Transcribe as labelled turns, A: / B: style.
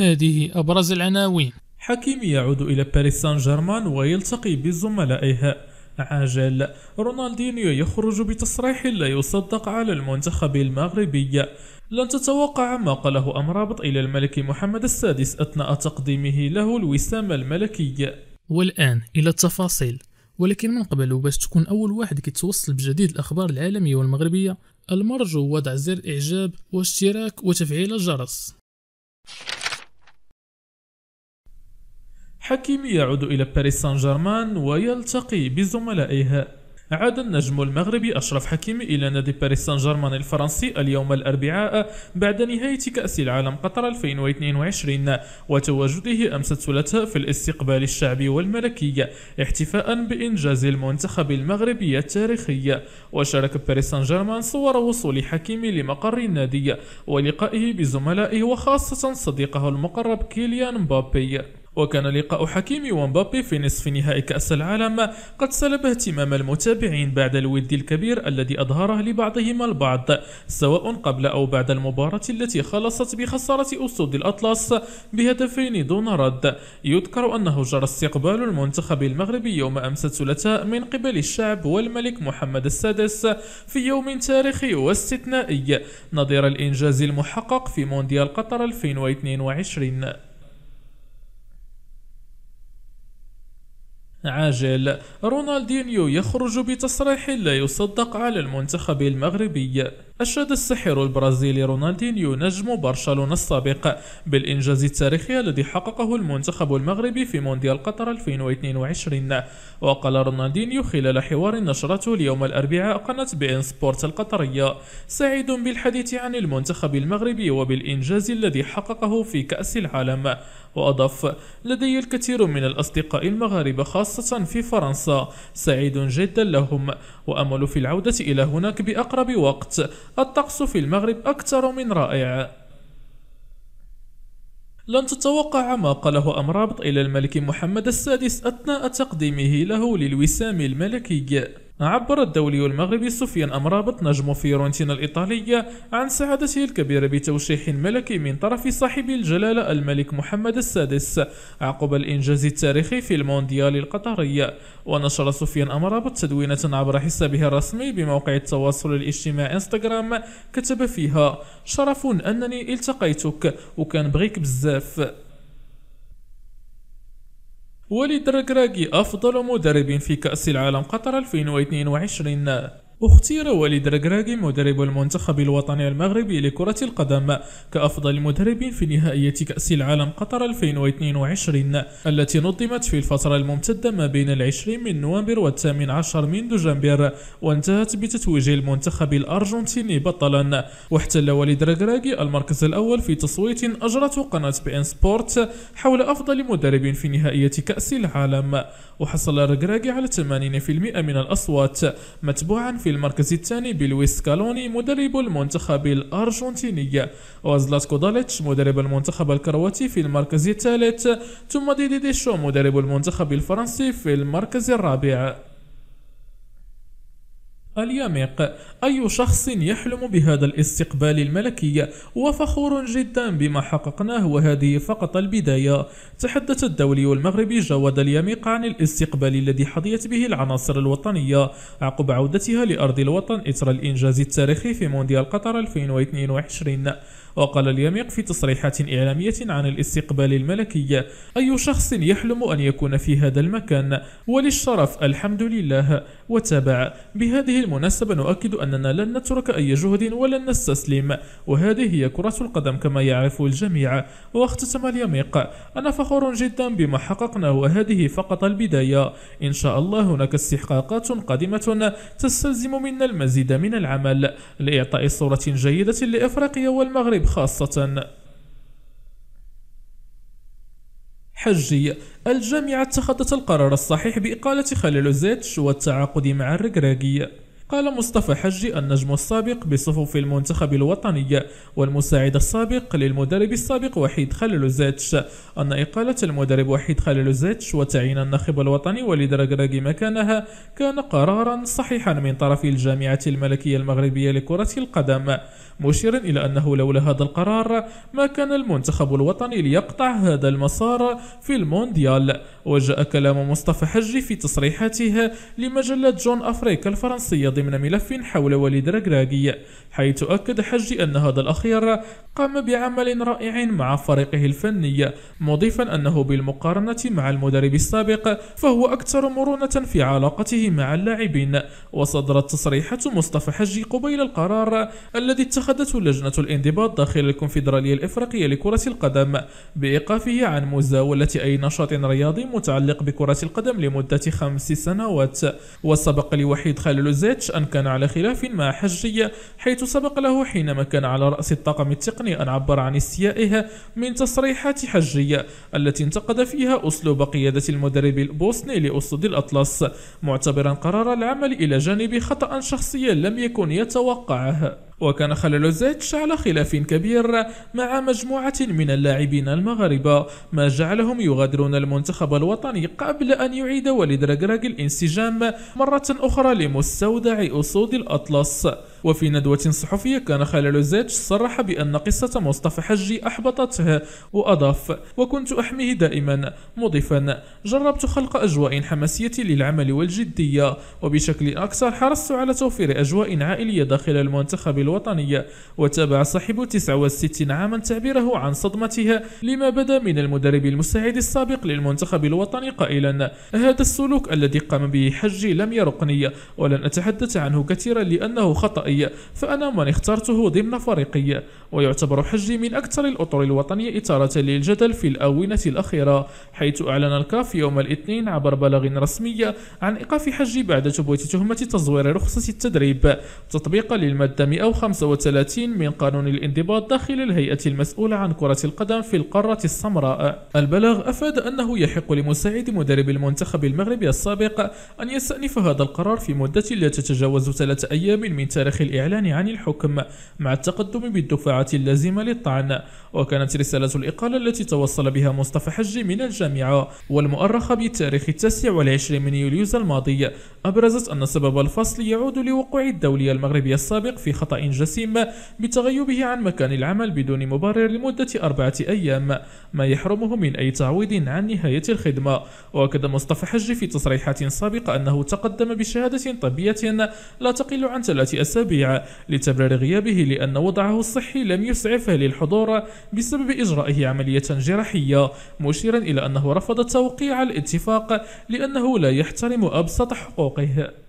A: هذه أبرز العناوين حكيم يعود إلى باريس سان جيرمان ويلتقي بزملائه عاجل رونالدينيو يخرج بتصريح لا يصدق على المنتخب المغربي لن تتوقع ما قاله أمرابط إلى الملك محمد السادس أثناء تقديمه له الوسام الملكي والآن إلى التفاصيل ولكن من قبل باش تكون أول واحد كيتوصل بجديد الأخبار العالمية والمغربية المرجو وضع زر إعجاب واشتراك وتفعيل الجرس حكيمي يعود إلى باريس سان جيرمان ويلتقي بزملائه عاد النجم المغربي أشرف حكيمي إلى نادي باريس سان جيرمان الفرنسي اليوم الأربعاء بعد نهاية كأس العالم قطر 2022 وتواجده أمس الثلاثاء في الاستقبال الشعبي والملكي احتفاء بإنجاز المنتخب المغربي التاريخي وشارك باريس سان جيرمان صور وصول حكيمي لمقر النادي ولقائه بزملائه وخاصة صديقه المقرب كيليان مبابي وكان لقاء حكيمي ومبابي في نصف نهائي كأس العالم قد سلب اهتمام المتابعين بعد الود الكبير الذي أظهره لبعضهما البعض سواء قبل أو بعد المباراة التي خلصت بخسارة أسود الأطلس بهدفين دون رد يذكر أنه جرى استقبال المنتخب المغربي يوم أمس الثلاثاء من قبل الشعب والملك محمد السادس في يوم تاريخي واستثنائي نظير الإنجاز المحقق في مونديال قطر 2022 عاجل رونالدينيو يخرج بتصريح لا يصدق على المنتخب المغربي أشاد الساحر البرازيلي رونالدينيو نجم برشلونة السابق بالإنجاز التاريخي الذي حققه المنتخب المغربي في مونديال قطر 2022 وقال رونالدينيو خلال حوار نشرته اليوم الأربعاء قناة بي إن سبورت القطرية سعيد بالحديث عن المنتخب المغربي وبالإنجاز الذي حققه في كأس العالم وأضاف لدي الكثير من الأصدقاء المغاربة خاصة في فرنسا سعيد جدا لهم وأمل في العودة إلى هناك بأقرب وقت الطقس في المغرب أكثر من رائع لن تتوقع ما قاله أمرابط إلى الملك محمد السادس أثناء تقديمه له للوسام الملكي عبر الدولي المغربي سفيان أمرابط نجم فيورنتينا الإيطالية عن سعادته الكبيرة بتوشيح ملكي من طرف صاحب الجلالة الملك محمد السادس عقب الإنجاز التاريخي في المونديال القطري ونشر سفيان أمرابط تدوينة عبر حسابه الرسمي بموقع التواصل الاجتماعي انستغرام كتب فيها شرف أنني التقيتك وكان بغيك بزاف وليد الركراكي أفضل مدرب في كأس العالم قطر 2022 اختير وليد ركراكي مدرب المنتخب الوطني المغربي لكرة القدم كأفضل مدرب في نهائية كأس العالم قطر 2022 التي نظمت في الفترة الممتدة ما بين العشرين من نوفمبر والثامن عشر من دجنبر وانتهت بتتويج المنتخب الأرجنتيني بطلا واحتل وليد ركراكي المركز الأول في تصويت أجرته قناة بي ان سبورت حول أفضل مدرب في نهائية كأس العالم وحصل ركراكي على 80% من الأصوات متبوعا في في المركز الثاني بلويس كالوني مدرب المنتخب الأرجنتيني وزلاتكو داليتش مدرب المنتخب الكرواتي في المركز الثالث ثم ديدي ديشو مدرب المنتخب الفرنسي في المركز الرابع اليميق أي شخص يحلم بهذا الاستقبال الملكي وفخور جدا بما حققناه وهذه فقط البداية تحدث الدولي المغربي جواد اليميق عن الاستقبال الذي حظيت به العناصر الوطنية عقب عودتها لأرض الوطن إثر الإنجاز التاريخي في مونديال قطر 2022 وقال اليميق في تصريحات إعلامية عن الاستقبال الملكي أي شخص يحلم أن يكون في هذا المكان وللشرف الحمد لله وتابع بهذه المناسبة نؤكد أننا لن نترك أي جهد ولن نستسلم وهذه هي كرة القدم كما يعرف الجميع واختتم اليميق أنا فخور جدا بما حققناه وهذه فقط البداية إن شاء الله هناك استحقاقات قادمة تستلزم منا المزيد من العمل لإعطاء صورة جيدة لإفريقيا والمغرب خاصة حجي الجامعة اتخذت القرار الصحيح بإقالة خليل زيتش والتعاقد مع الرجراجي قال مصطفى حجي النجم السابق بصفوف المنتخب الوطني والمساعد السابق للمدرب السابق وحيد خلل زيتش أن إقالة المدرب وحيد خلل زيتش وتعيين الناخب الوطني وليد ركراك مكانها كان قرارا صحيحا من طرف الجامعة الملكية المغربية لكرة القدم مشيرا إلى أنه لولا هذا القرار ما كان المنتخب الوطني ليقطع هذا المسار في المونديال وجاء كلام مصطفى حجي في تصريحاته لمجلة جون أفريكا الفرنسية ضمن ملف حول وليد ركراكي حيث أكد حجي أن هذا الأخير قام بعمل رائع مع فريقه الفني مضيفا أنه بالمقارنة مع المدرب السابق فهو أكثر مرونة في علاقته مع اللاعبين وصدرت تصريحات مصطفى حجي قبيل القرار الذي اتخذته لجنة الانضباط داخل الكونفدرالية الإفريقية لكرة القدم بإيقافه عن مزاولة أي نشاط رياضي متعلق بكرة القدم لمدة خمس سنوات وسبق لوحيد خالد زيتش أن كان على خلاف مع حجية حيث سبق له حينما كان على رأس الطاقم التقني أن عبر عن استيائها من تصريحات حجية التي انتقد فيها أسلوب قيادة المدرب البوسني لأسود الأطلس معتبرا قرار العمل إلى جانب خطأ شخصيا لم يكن يتوقعه وكان خليلوزيتش على خلاف كبير مع مجموعة من اللاعبين المغاربة ما جعلهم يغادرون المنتخب الوطني قبل أن يعيد وليد رجراج الانسجام مرة أخرى لمستودع أسود الأطلس وفي ندوة صحفية كان خلال زيتش صرح بأن قصة مصطفى حجي أحبطته وأضاف وكنت أحميه دائما مضيفا جربت خلق أجواء حماسية للعمل والجدية وبشكل أكثر حرصت على توفير أجواء عائلية داخل المنتخب الوطني وتابع صاحب 69 عاما تعبيره عن صدمته لما بدا من المدرب المساعد السابق للمنتخب الوطني قائلا هذا السلوك الذي قام به حجي لم يرقني ولن أتحدث عنه كثيرا لأنه خطأ الفضائي فأنا من اخترته ضمن فريقي ويعتبر حجي من أكثر الأطر الوطنية إثارة للجدل في الآونة الأخيرة حيث أعلن الكاف يوم الاثنين عبر بلاغ رسمي عن إيقاف حجي بعد تبويت تهمة تزوير رخصة التدريب تطبيقا للمادة 135 من قانون الانضباط داخل الهيئة المسؤولة عن كرة القدم في القارة السمراء البلاغ أفاد أنه يحق لمساعد مدرب المنتخب المغربي السابق أن يستأنف هذا القرار في مدة لا تتجاوز ثلاثة أيام من تاريخ تاريخ الإعلان عن الحكم مع التقدم بالدفعات اللازمة للطعن وكانت رسالة الإقالة التي توصل بها مصطفى حجي من الجامعة والمؤرخة بتاريخ التاسع والعشرين من يوليوز الماضي أبرزت أن سبب الفصل يعود لوقوع الدولي المغربي السابق في خطأ جسيم بتغيبه عن مكان العمل بدون مبرر لمدة أربعة أيام ما يحرمه من أي تعويض عن نهاية الخدمة وأكد مصطفى حجي في تصريحات سابقة أنه تقدم بشهادة طبية لا تقل عن ثلاث أسابيع التبيع لتبرير غيابه لأن وضعه الصحي لم يسعفه للحضور بسبب إجرائه عملية جراحية مشيرا إلى أنه رفض توقيع الاتفاق لأنه لا يحترم أبسط حقوقه